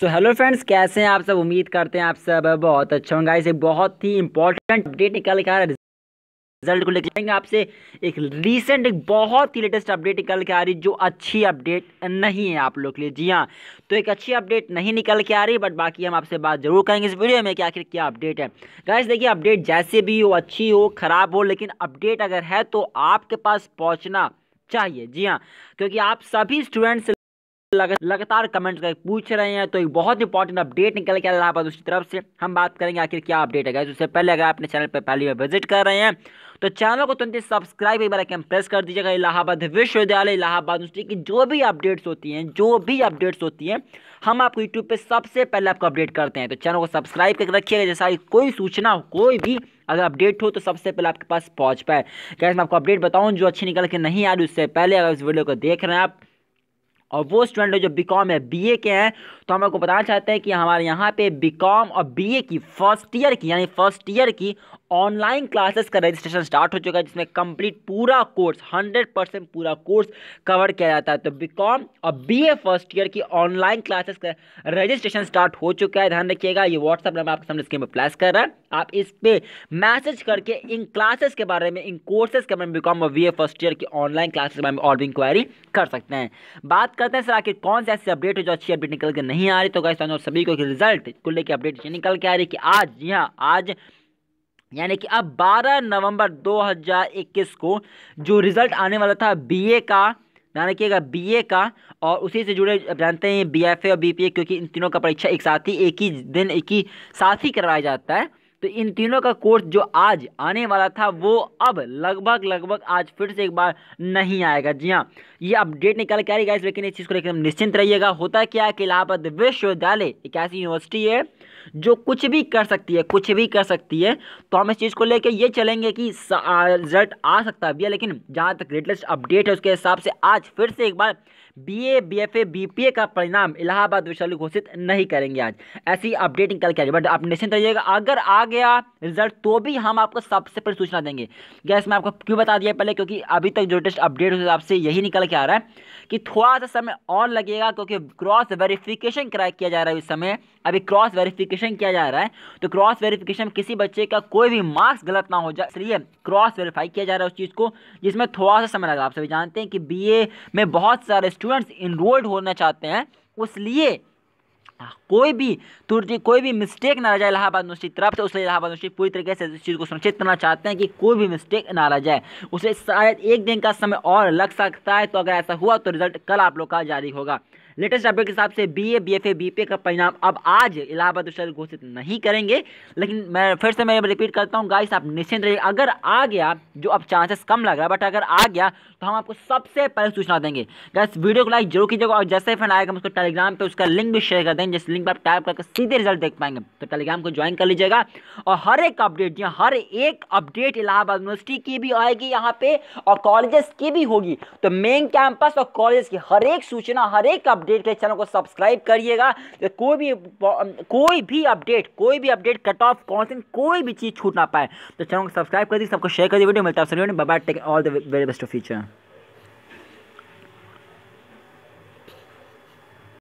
so hello friends कैसे हैं आप सब उम्मीद करते हैं आप सब बहुत अच्छे होंगे गाइस एक बहुत ही इंपॉर्टेंट अपडेट निकल के आ रहा है रिजल्ट को लेकर आपसे एक रीसेंट एक बहुत ही लेटेस्ट अपडेट निकल के आ रही जो अच्छी अपडेट नहीं है आप लोग के लिए जी हाँ तो एक अच्छी अपडेट नहीं निकल के आ रही बट बाकी हम आपसे बात जरूर करेंगे इस वीडियो में कि आखिर क्या अपडेट है गाइस देखिए अपडेट जैसे भी हो अच्छी हो खराब हो लेकिन अपडेट अगर है तो आपके पास पहुँचना चाहिए जी हाँ क्योंकि आप सभी स्टूडेंट्स लगातार कमेंट कर पूछ रहे हैं तो एक बहुत इंपॉर्टेंट अपडेट निकल के इलाहाबाद उसकी तरफ से हम बात करेंगे आखिर क्या अपडेट है उससे पहले अगर आपने चैनल पर पहली बार विजिट कर रहे हैं तो चैनल को तुरंत सब्सक्राइब एक बार आइकन प्रेस कर दीजिएगा इलाहाबाद विश्वविद्यालय इलाहाबाद यूनिवर्सिटी की जो भी अपडेट्स होती हैं जो भी अपडेट्स होती हैं हम आपको यूट्यूब पर सबसे पहले आपको अपडेट करते हैं तो चैनल को सब्सक्राइब करके रखिएगा जैसा कोई सूचना हो कोई भी अगर अपडेट हो तो सबसे पहले आपके पास पहुँच पाए गैस मैं आपको अपडेट बताऊँ जो अच्छी निकल के नहीं आ रही उससे पहले अगर इस वीडियो को देख रहे हैं आप और वो स्टूडेंट जो बी कॉम है बी ए के हैं तो हम आपको बताना चाहते हैं कि हमारे यहाँ पे बी कॉम और बी ए की फर्स्ट ईयर की यानी फर्स्ट ईयर की ऑनलाइन क्लासेस का रजिस्ट्रेशन स्टार्ट हो चुका है जिसमें कंप्लीट पूरा कोर्स 100 परसेंट पूरा कोर्स कवर किया जाता है तो बी कॉम और बी ए फर्स्ट ईयर की ऑनलाइन क्लासेस का रजिस्ट्रेशन स्टार्ट हो चुका है ध्यान रखिएगा ये व्हाट्सअप नंबर आपके सामने स्क्रीन पर प्लेस कर रहा है आप इस पर मैसेज करके इन क्लासेस के बारे में इन कोर्सेज के बारे में B com B A first year की ऑनलाइन क्लासेस के बारे में और भी इंक्वायरी कर सकते हैं बात करते हैं सर आखिर कौन से ऐसी अपडेट है जो अच्छी अपडेट निकल के नहीं आ रही तो कैसे और तो सभी को रिजल्ट को लेकर अपडेट ये निकल के आ रही कि आज जी हाँ आज यानी कि अब 12 नवंबर 2021 को जो रिज़ल्ट आने वाला था बीए का कि रखिएगा बीए का और उसी से जुड़े जानते हैं बीएफए और बीपीए क्योंकि इन तीनों का परीक्षा एक साथ ही एक ही दिन एक ही साथ ही करवाया जाता है तो इन तीनों का कोर्स जो आज आने वाला था वो अब लगभग लगभग आज फिर से एक बार नहीं आएगा जी हाँ ये अपडेट निकल के आ रही लेकिन इस चीज़ को लेकर निश्चिंत रहिएगा होता क्या है कि इलाहाबाद विश्वविद्यालय एक ऐसी यूनिवर्सिटी है जो कुछ भी कर सकती है कुछ भी कर सकती है तो हम इस चीज़ को लेकर ये चलेंगे कि रिजल्ट आ सकता है भैया लेकिन जहाँ तक लेटेस्ट अपडेट है उसके हिसाब से आज फिर से एक बार बीए बीएफए बीपीए का परिणाम इलाहाबाद विश्वविद्यालय घोषित नहीं करेंगे आज ऐसी अपडेटिंग कल क्या बट आप निश्चिंत रहिएगा अगर आ गया रिजल्ट तो भी हम आपको सबसे पहले सूचना देंगे गैस मैं आपको क्यों बता दिया पहले क्योंकि अभी तक जो लेटेस्ट अपडेट उस हिसाब से यही निकल के आ रहा है कि थोड़ा सा समय और लगेगा क्योंकि क्रॉस वेरिफिकेशन किया जा रहा है इस समय अभी क्रॉस वेरिफिकेशन किया जा रहा है तो क्रॉस वेरिफिकेशन किसी बच्चे का कोई भी मार्क्स गलत ना हो जाए इसलिए क्रॉस वेरीफाई किया जा रहा है उस चीज़ को जिसमें थोड़ा सा समय लगा आप सभी जानते हैं कि बी में बहुत सारे स्टूडेंट स्टूडेंट्स इनरोल्ड होना चाहते हैं उस लिए कोई भी त्रुटि कोई भी मिस्टेक ना रह जाए इलाहाबाद यूनिवर्सिटी तरफ से उसे इलाहाबाद यूनिवर्सिटी पूरी तरीके से इस चीज़ को सुनिश्चित करना चाहते हैं कि कोई भी मिस्टेक ना रह जाए उसे शायद एक दिन का समय और लग सकता है तो अगर ऐसा हुआ तो रिजल्ट कल आप लोग का जारी होगा लेटेस्ट अपडेट के हिसाब से B A B F A B P का परिणाम अब आज इलाहाबाद विश्वविद्यालय घोषित नहीं करेंगे लेकिन मैं फिर से मैं रिपीट करता हूँ गाइस आप निश्चिंत रहिए अगर आ गया जो अब चांसेस कम लग रहा है बट अगर आ गया तो हम आपको सबसे पहले सूचना देंगे गाइस वीडियो को लाइक जरूर कीजिएगा और जैसे फैन आएगा हम उसको टेलीग्राम पर उसका लिंक भी शेयर कर देंगे जिस लिंक पर आप टाइप करके सीधे रिजल्ट देख पाएंगे तो टेलीग्राम को ज्वाइन कर लीजिएगा और हर एक अपडेट जी हर एक अपडेट इलाहाबाद यूनिवर्सिटी की भी आएगी यहाँ पे और कॉलेजेस की भी होगी तो मेन कैंपस और कॉलेज की हर एक सूचना हर एक अपडेट अपडेट के चैनल को सब्सक्राइब करिएगा तो कोई भी कोई भी अपडेट कोई भी अपडेट कट ऑफ कॉन्सेंट कोई भी चीज़ छूट ना पाए तो चैनल को सब्सक्राइब कर दीजिए सबको शेयर कर दीजिए वीडियो मिलता है all the very best of future